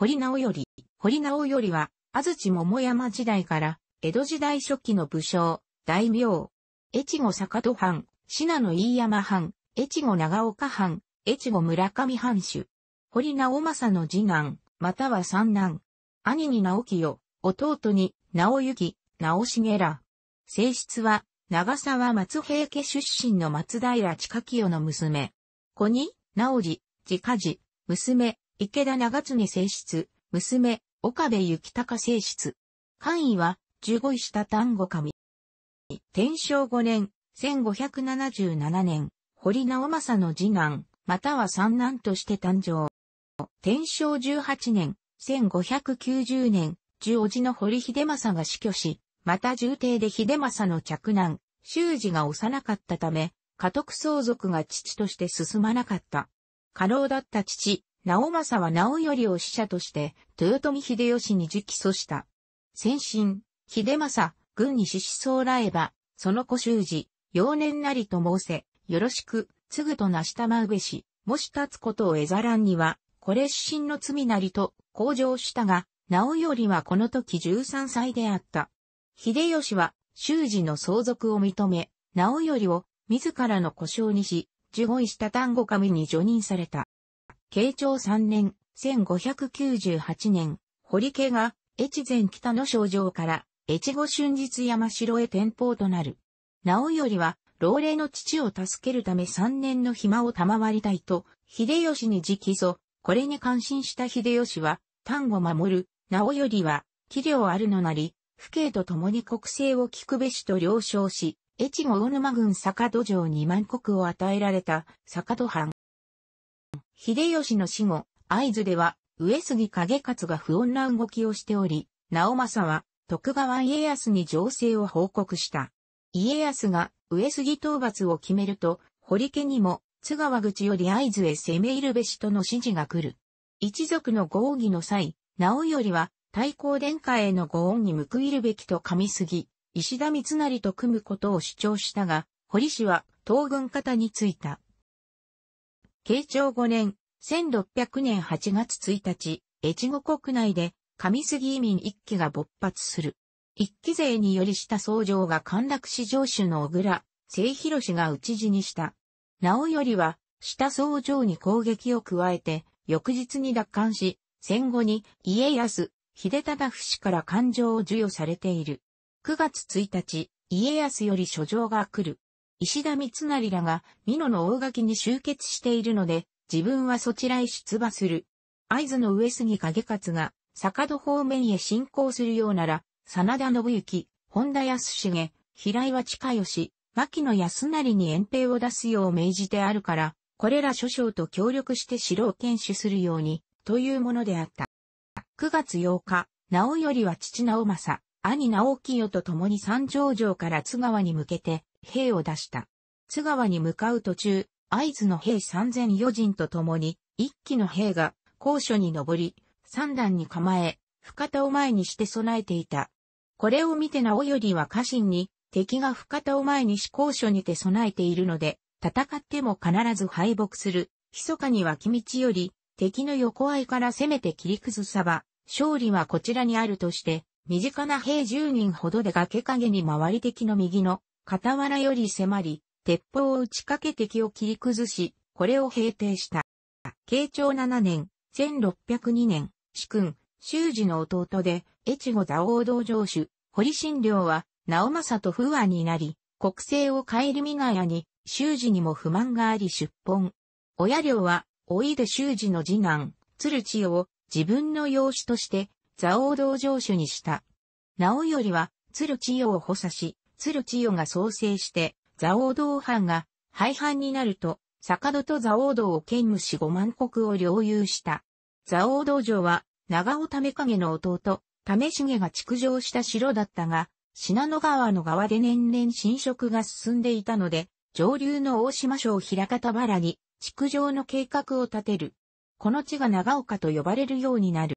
堀直より、堀直よりは、安土桃山時代から、江戸時代初期の武将、大名、越後坂戸藩、信濃飯山藩、越後長岡藩、越後村上藩主。堀直政の次男、または三男。兄に直清、弟に直行、直重ら。性質は、長沢松平家出身の松平近清の娘。子に、直次、自家次、娘、池田長常正室、娘、岡部幸隆正室。官位は、十五位下丹後神。天正五年、1577年、堀直政の次男、または三男として誕生。天正十八年、1590年、十叔父の堀秀政が死去し、また重帝で秀政の嫡男、修二が幼かったため、家督相続が父として進まなかった。過労だった父、直政は直頼を使者として、豊臣秀吉に直訴した。先進、秀政、軍に死しそうらえば、その子修士、幼年なりと申せ、よろしく、継ぐとなしたまうべし、もし立つことを得ざらんには、これ死神の罪なりと、向上したが、直頼はこの時13歳であった。秀吉は、修士の相続を認め、直頼を、自らの故障にし、受護した丹後神に除任された。慶長3年、1598年、堀家が、越前北の症状から、越後春日山城へ転校となる。直頼は、老齢の父を助けるため3年の暇を賜りたいと、秀吉に直訴。これに感心した秀吉は、丹後守る、直頼は、器量あるのなり、父兄と共に国政を聞くべしと了承し、越後大沼郡坂戸城に万国を与えられた坂戸藩。秀吉の死後、合図では、上杉景勝が不穏な動きをしており、直政は、徳川家康に情勢を報告した。家康が、上杉討伐を決めると、堀家にも、津川口より合図へ攻め入るべしとの指示が来る。一族の合議の際、直よりは、太閤殿下へのご恩に報いるべきと噛みすぎ、石田三成と組むことを主張したが、堀氏は、東軍方についた。慶長5年、1600年8月1日、越後国内で上杉移民一揆が勃発する。一揆勢によりした僧が陥落し城主の小倉、聖広氏が討ち死にした。なおよりは、下僧正に攻撃を加えて、翌日に奪還し、戦後に家康、秀忠死から感情を授与されている。9月1日、家康より書状が来る。石田三成らが、美濃の大垣に集結しているので、自分はそちらへ出馬する。合図の上杉影勝が、坂戸方面へ進行するようなら、真田信行、本田康重、平岩近義、牧野康成に遠兵を出すよう命じてあるから、これら諸将と協力して城を堅守するように、というものであった。9月8日、直頼は父直政、兄直清と共に三条城から津川に向けて、兵を出した。津川に向かう途中、合図の兵三千余人と共に、一機の兵が高所に登り、三段に構え、深田を前にして備えていた。これを見てなおよりは家臣に、敵が深田を前にし高所にて備えているので、戦っても必ず敗北する。密かに脇道より、敵の横合いから攻めて切り崩さば、勝利はこちらにあるとして、身近な兵十人ほどで崖陰に回り敵の右の傍らより迫り、鉄砲を打ちかけ敵を切り崩し、これを平定した。慶長7年、1602年、主君、修二の弟で、越後蔵王道上主、堀新良は、直政と不和になり、国政を顧みがやに、修二にも不満があり出奔。親良は、おいで修二の次男、鶴千代を自分の養子として、蔵王道上主にした。直りは、鶴千代を補佐し、鶴千代が創生して、蔵王道藩が廃藩になると、坂戸と蔵王道を兼務し五万国を領有した。蔵王道場は、長尾為影の弟、為重が築城した城だったが、信濃川の側で年々侵食が進んでいたので、上流の大島省平方原に築城の計画を立てる。この地が長岡と呼ばれるようになる。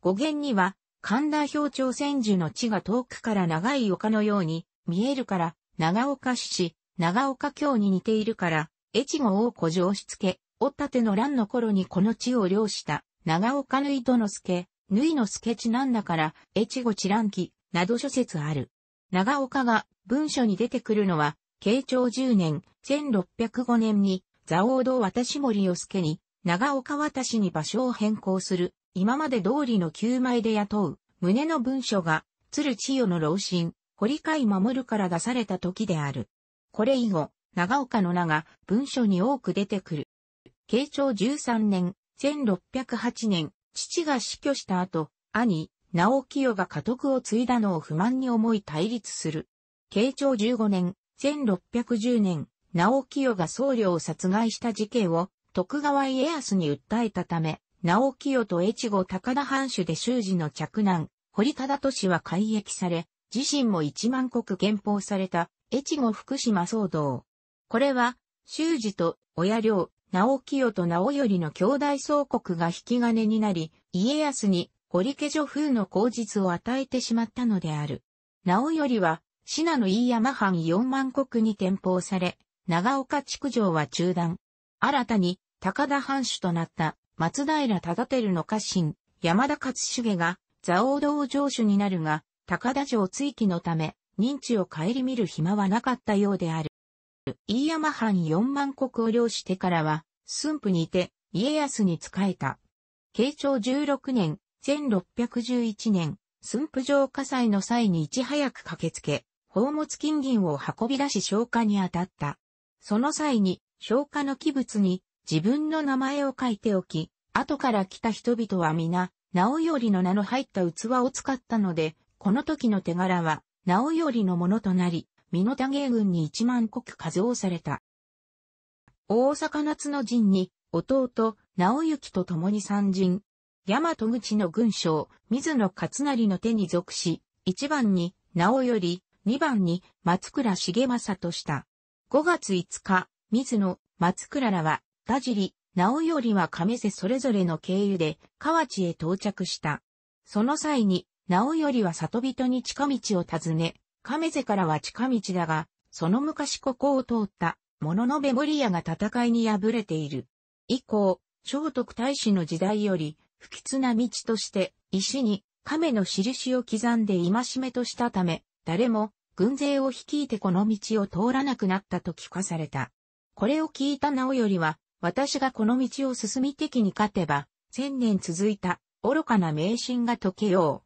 語源には、神田表朝鮮樹の地が遠くから長い丘のように、見えるから、長岡市市、長岡京に似ているから、越後王古城しつけ、おったての乱の頃にこの地を領した、長岡縫戸之助、縫の助地なんだから、越後知覧記、など諸説ある。長岡が文書に出てくるのは、慶長10年、1605年に、蔵王堂渡し森を助に、長岡渡しに場所を変更する、今まで通りの旧米で雇う、胸の文書が、鶴千代の老臣、堀海守から出された時である。これ以後、長岡の名が文書に多く出てくる。慶長13年、1608年、父が死去した後、兄、直清が家督を継いだのを不満に思い対立する。慶長15年、1610年、直清が僧侶を殺害した事件を徳川家康に訴えたため、直清と越後高田藩主で修士の嫡男、堀忠俊は改役され、自身も1万国憲法された、越後福島騒動。これは、修二と親領、直清と直頼の兄弟総国が引き金になり、家康に堀家女風の口実を与えてしまったのである。直頼は、信濃飯山藩4万国に転封され、長岡築城は中断。新たに、高田藩主となった松平忠輝の家臣、山田勝重が、蔵王道城主になるが、高田城追記のため、認知を顧みる暇はなかったようである。飯山藩四万国を領してからは、駿府にて、家康に仕えた。慶長16年、1611年、駿府城火災の際にいち早く駆けつけ、宝物金銀を運び出し消火に当たった。その際に、消火の器物に自分の名前を書いておき、後から来た人々は皆、直頼の名の入った器を使ったので、この時の手柄は、直頼のものとなり、美濃田芸軍に一万国数をされた。大阪夏の陣に、弟、直行と共に参陣。大和口の軍将、水野勝成の手に属し、一番に、直頼、二番に、松倉重政とした。5月5日、水野、松倉らは、田尻、直頼は亀瀬それぞれの経由で、河内へ到着した。その際に、直頼は里人に近道を尋ね、亀瀬からは近道だが、その昔ここを通った、もののべリ屋が戦いに敗れている。以降、聖徳太子の時代より、不吉な道として、石に亀の印を刻んで戒めとしたため、誰も軍勢を率いてこの道を通らなくなったと聞かされた。これを聞いた直頼は、私がこの道を進み敵に勝てば、千年続いた愚かな迷信が解けよう。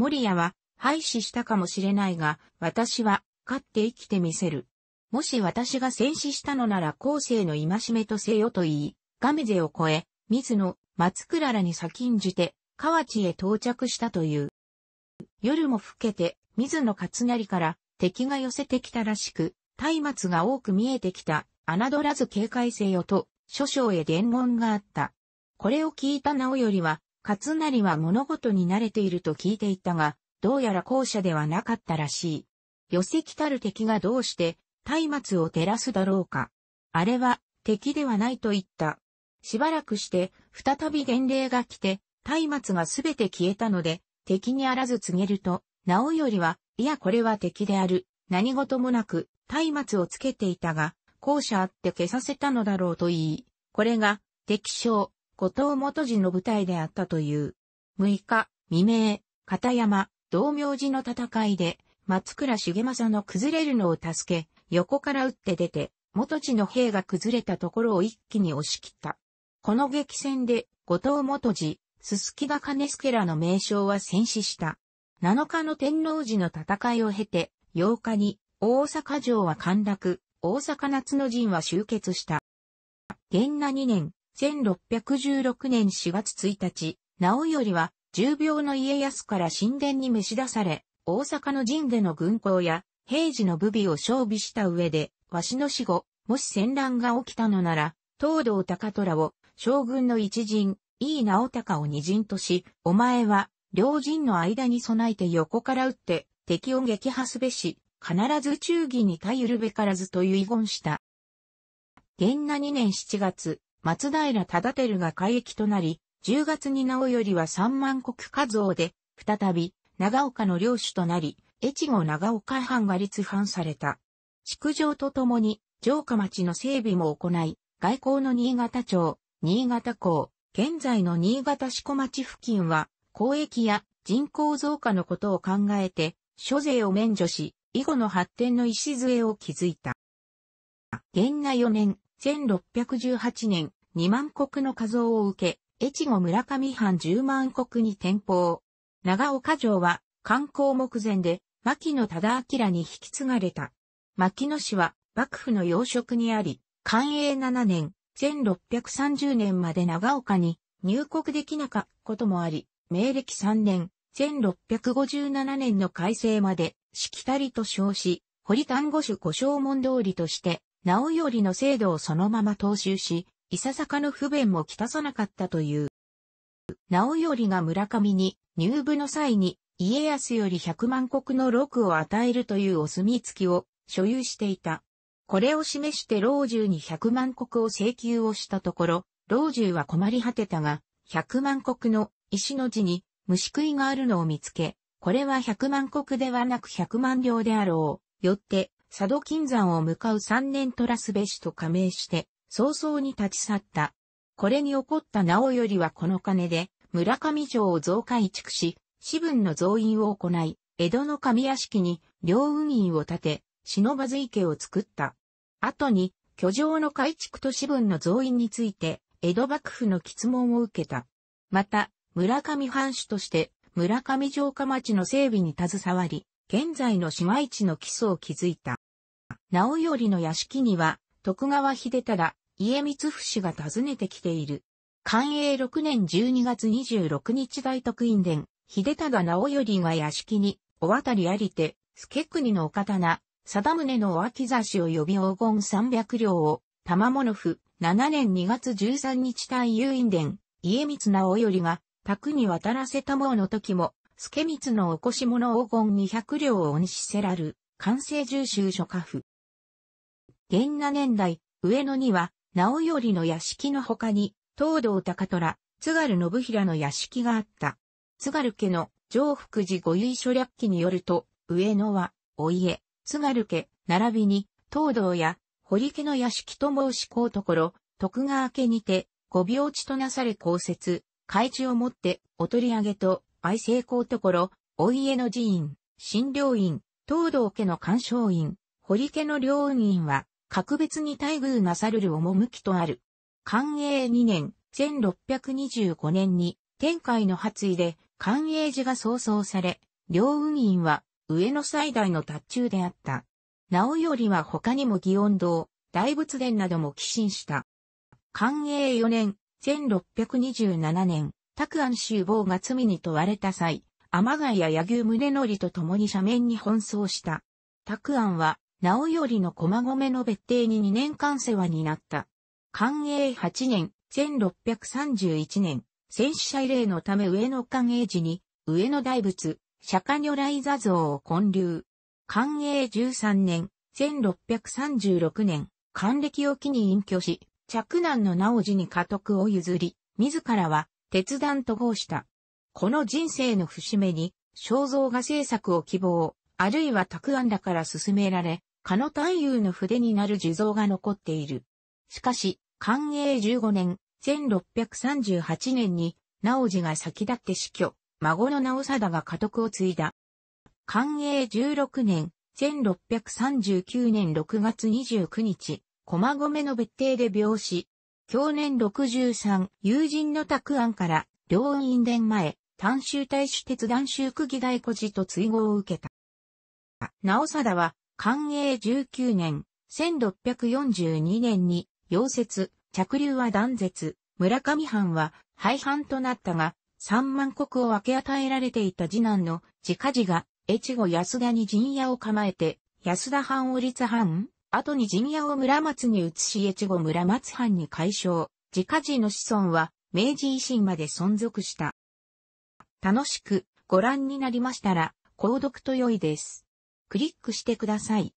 森谷は廃止したかもしれないが、私は勝って生きてみせる。もし私が戦死したのなら後世の戒めとせよと言い、ガメゼを越え、水野、松倉らに先んじて、河内へ到着したという。夜も更けて、水野勝成から敵が寄せてきたらしく、松明が多く見えてきた、侮らず警戒せよと、諸将へ伝言があった。これを聞いた直りは、勝成は物事に慣れていると聞いていたが、どうやら後者ではなかったらしい。寄席たる敵がどうして、松明を照らすだろうか。あれは、敵ではないと言った。しばらくして、再び伝令が来て、松明がすべて消えたので、敵にあらず告げると、直よりは、いやこれは敵である。何事もなく、松明をつけていたが、後者あって消させたのだろうと言い、これが、敵将、後藤元次の舞台であったという。6日、未明、片山、道明寺の戦いで、松倉重政の崩れるのを助け、横から撃って出て、元地の兵が崩れたところを一気に押し切った。この激戦で、後藤元次、すすきが金助らの名称は戦死した。7日の天皇寺の戦いを経て、8日に、大阪城は陥落、大阪夏の陣は集結した。元那2年、1616年4月1日、直頼は、重病の家康から神殿に召し出され、大阪の陣での軍港や、平時の武備を装備した上で、わしの死後、もし戦乱が起きたのなら、東道高虎を、将軍の一陣、井伊直高を二陣とし、お前は、両陣の間に備えて横から撃って、敵を撃破すべし、必ず忠義に頼るべからずと遺言した。元那2年7月、松平忠輝が海域となり、10月に名をよりは三万国家増で、再び、長岡の領主となり、越後長岡藩が立藩された。築城とともに、城下町の整備も行い、外交の新潟町、新潟港、現在の新潟四小町付近は、交易や人口増加のことを考えて、諸税を免除し、以後の発展の礎を築いた。元那4年、1618年、2万石の像を受け、越後村上藩10万石に転向。長岡城は、観光目前で、牧野忠明に引き継がれた。牧野氏は、幕府の要職にあり、寛永7年、1630年まで長岡に入国できなかったこともあり、明暦3年、1657年の改正まで、しきたりと称し、堀丹後主古正門通りとして、直頼の制度をそのまま踏襲し、いささかの不便もきたさなかったという。直頼が村上に入部の際に家康より百万石の禄を与えるというお墨付きを所有していた。これを示して老中に百万石を請求をしたところ、老中は困り果てたが、百万石の石の字に虫食いがあるのを見つけ、これは百万石ではなく百万両であろう。よって、佐渡金山を向かう三年トラスべしと加盟して、早々に立ち去った。これに起こった直よりはこの金で、村上城を増改築し、私分の増員を行い、江戸の上屋敷に両運院を建て、忍ばず池を作った。後に、居城の改築と私分の増員について、江戸幕府の質問を受けた。また、村上藩主として、村上城下町の整備に携わり、現在の市街地の基礎を築いた。直頼の屋敷には、徳川秀忠、家光子が訪ねてきている。寛永6年12月26日大徳院殿、秀忠直頼が屋敷に、お渡りありて、助国のお刀、貞宗のお脇差しを呼び黄金300両を、玉物府、7年2月13日大有院殿、家光直頼が、宅に渡らせたもうの時も、助光のおこし物黄金200両を恩しせらる、完成重修書家府。元那年代、上野には、直頼の屋敷の他に、東道高虎、津軽信平の屋敷があった。津軽家の上福寺御遊書略記によると、上野は、お家、津軽家、並びに、東道や、堀家の屋敷と申しこうところ、徳川家にて、ご病地となされ公設、開地をもって、お取り上げと、愛成功ところ、お家の寺院、診療院、東道家の鑑賞院、堀家の良院は、格別に待遇なさるる趣とある。寛永2年、1625年に、天海の発意で、寛永寺が創創され、両運院は、上野最大の達中であった。よりは他にも祇園堂、大仏殿なども寄進した。寛永4年、1627年、拓安州坊が罪に問われた際、天谷や柳生宗則と共に斜面に奔走した。拓安は、直頼の駒込の別邸に2年間世話になった。寛永8年、1631年、戦死者慰霊のため上野寛永寺に、上野大仏、釈迦如来座像を建立。寛永13年、1636年、還暦を機に隠居し、嫡男の直寺に家督を譲り、自らは、鉄断と合した。この人生の節目に、肖像画制作を希望、あるいは拓案だから進められ、加野太夫の筆になる樹像が残っている。しかし、寛永15年、1638年に、直治が先立って死去、孫の直貞が家督を継いだ。寛永16年、1639年6月29日、駒込の別邸で病死。去年63、友人の宅案から、両院殿前、単州大主鉄団州区議大孤児と追合を受けた。直貞は、寛永19年、1642年に、溶接、着流は断絶、村上藩は廃藩となったが、三万国を分け与えられていた次男の自家児が、越後安田に陣屋を構えて、安田藩を立藩、後に陣屋を村松に移し越後村松藩に解消、家児の子孫は、明治維新まで存続した。楽しくご覧になりましたら、購読と良いです。クリックしてください。